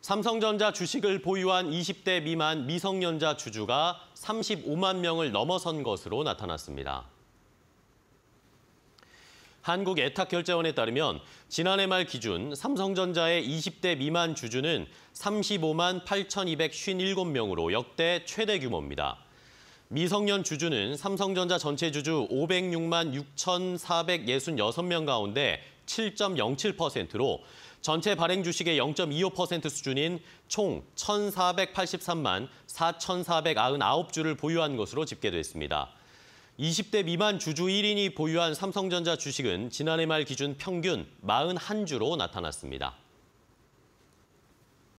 삼성전자 주식을 보유한 20대 미만 미성년자 주주가 35만 명을 넘어선 것으로 나타났습니다. 한국애탁결제원에 따르면 지난해 말 기준 삼성전자의 20대 미만 주주는 35만 8,257명으로 역대 최대 규모입니다. 미성년 주주는 삼성전자 전체 주주 506만 6,466명 가운데 7.07%로 전체 발행 주식의 0.25% 수준인 총 1,483만 4,499주를 보유한 것으로 집계됐습니다. 20대 미만 주주 1인이 보유한 삼성전자 주식은 지난해 말 기준 평균 41주로 나타났습니다.